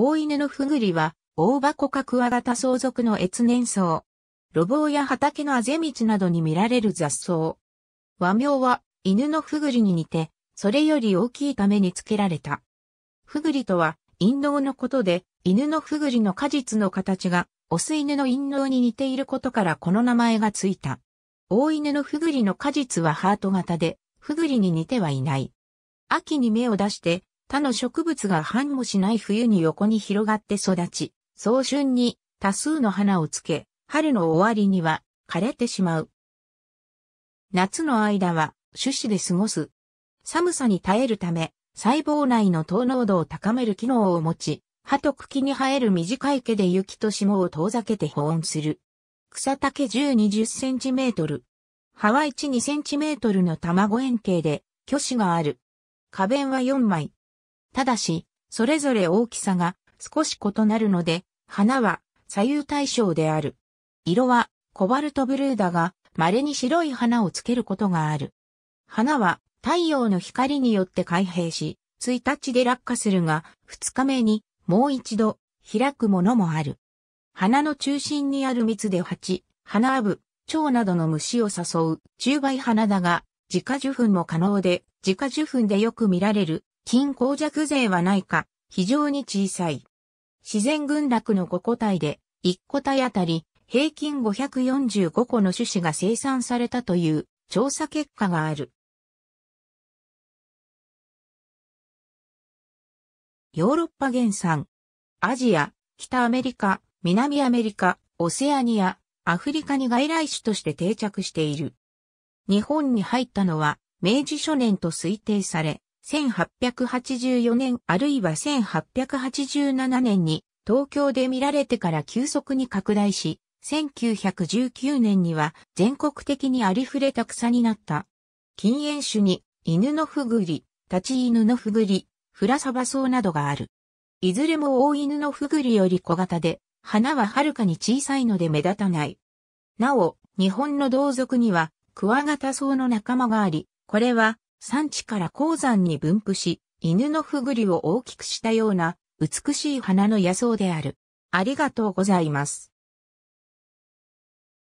大犬のふぐりは、大箱かクワガタ相続の越年草。路傍や畑のあぜ道などに見られる雑草。和名は、犬のふぐりに似て、それより大きいために付けられた。ふぐりとは、陰謀のことで、犬のふぐりの果実の形が、オス犬の陰謀に似ていることからこの名前がついた。大犬のふぐりの果実はハート型で、ふぐりに似てはいない。秋に芽を出して、他の植物が繁茂しない冬に横に広がって育ち、早春に多数の花をつけ、春の終わりには枯れてしまう。夏の間は種子で過ごす。寒さに耐えるため、細胞内の糖濃度を高める機能を持ち、葉と茎に生える短い毛で雪と霜を遠ざけて保温する。草丈10、20センチメートル。葉は1、2センチメートルの卵円形で、巨子がある。花弁は4枚。ただし、それぞれ大きさが少し異なるので、花は左右対称である。色はコバルトブルーだが、稀に白い花をつけることがある。花は太陽の光によって開閉し、1日で落下するが、2日目にもう一度開くものもある。花の中心にある蜜で蜂、花アブ、蝶などの虫を誘う中梅花だが、自家受粉も可能で、自家受粉でよく見られる金鉱弱税はないか、非常に小さい。自然群落の5個体で、1個体あたり、平均545個の種子が生産されたという調査結果がある。ヨーロッパ原産。アジア、北アメリカ、南アメリカ、オセアニア、アフリカに外来種として定着している。日本に入ったのは明治初年と推定され、1884年あるいは1887年に東京で見られてから急速に拡大し、1919年には全国的にありふれた草になった。禁煙種に犬のふぐり、立ち犬のふぐり、フラサバソウなどがある。いずれも大犬のふぐりより小型で、花ははるかに小さいので目立たない。なお、日本の同族にはクワガタソウの仲間があり、これは山地から鉱山に分布し、犬のふぐりを大きくしたような美しい花の野草である。ありがとうございます。